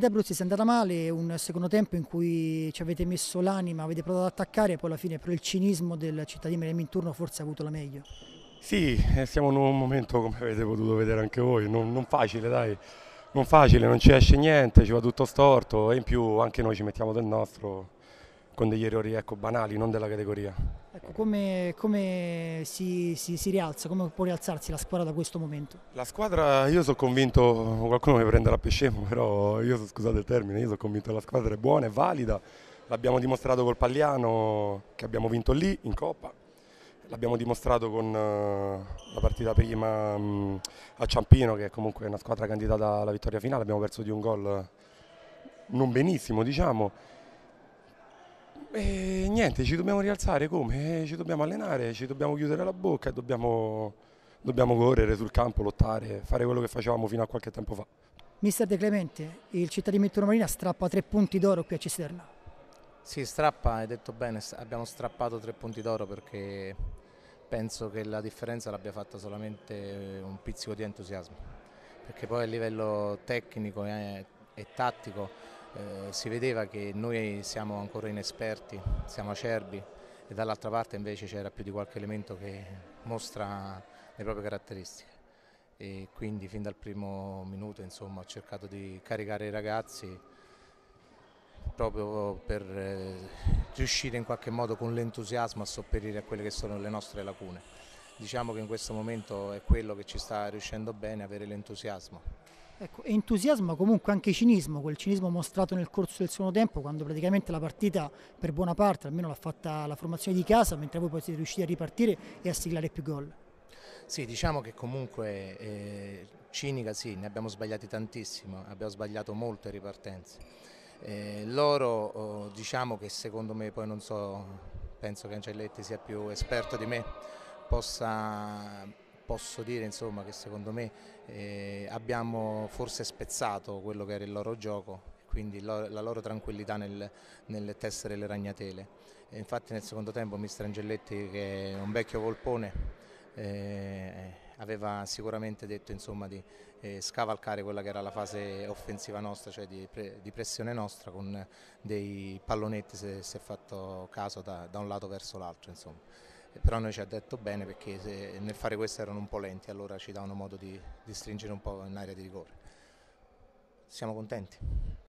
Andrea Bruzzi si è andata male, un secondo tempo in cui ci avete messo l'anima, avete provato ad attaccare e poi alla fine però il cinismo del cittadino Meremi in turno forse ha avuto la meglio. Sì, eh, siamo in un momento come avete potuto vedere anche voi, non, non facile dai, non facile, non ci esce niente, ci va tutto storto e in più anche noi ci mettiamo del nostro con degli errori ecco, banali, non della categoria. Ecco, come, come si, si, si, rialza, come può rialzarsi la squadra da questo momento? La squadra, io sono convinto, qualcuno mi prenderà per scemo, però io scusate il termine, io sono convinto che la squadra è buona, è valida, l'abbiamo dimostrato col Pagliano che abbiamo vinto lì in Coppa, l'abbiamo dimostrato con eh, la partita prima mm, a Ciampino che è comunque una squadra candidata alla vittoria finale, abbiamo perso di un gol non benissimo diciamo, e niente, ci dobbiamo rialzare come? Ci dobbiamo allenare, ci dobbiamo chiudere la bocca e dobbiamo, dobbiamo correre sul campo, lottare, fare quello che facevamo fino a qualche tempo fa. Mister De Clemente, il cittadino Mittuno Marina strappa tre punti d'oro qui a Cisterna. Sì, strappa, hai detto bene, abbiamo strappato tre punti d'oro perché penso che la differenza l'abbia fatta solamente un pizzico di entusiasmo, perché poi a livello tecnico eh, e tattico eh, si vedeva che noi siamo ancora inesperti, siamo acerbi e dall'altra parte invece c'era più di qualche elemento che mostra le proprie caratteristiche. E quindi fin dal primo minuto insomma, ho cercato di caricare i ragazzi proprio per eh, riuscire in qualche modo con l'entusiasmo a sopperire a quelle che sono le nostre lacune. Diciamo che in questo momento è quello che ci sta riuscendo bene, avere l'entusiasmo. Ecco, entusiasma comunque anche cinismo, quel cinismo mostrato nel corso del secondo tempo quando praticamente la partita per buona parte almeno l'ha fatta la formazione di casa mentre voi poi siete riusciti a ripartire e a siglare più gol. Sì, diciamo che comunque eh, cinica sì, ne abbiamo sbagliati tantissimo, abbiamo sbagliato molte ripartenze. Eh, loro oh, diciamo che secondo me poi non so, penso che Ancelletti sia più esperto di me, possa posso dire insomma, che secondo me eh, abbiamo forse spezzato quello che era il loro gioco quindi la loro tranquillità nel, nel tessere le ragnatele. E infatti nel secondo tempo mister Angelletti che è un vecchio volpone eh, aveva sicuramente detto insomma, di eh, scavalcare quella che era la fase offensiva nostra, cioè di, pre, di pressione nostra con dei pallonetti se si è fatto caso da, da un lato verso l'altro però noi ci ha detto bene perché nel fare questo erano un po' lenti, allora ci davano modo di, di stringere un po' in area di rigore. Siamo contenti.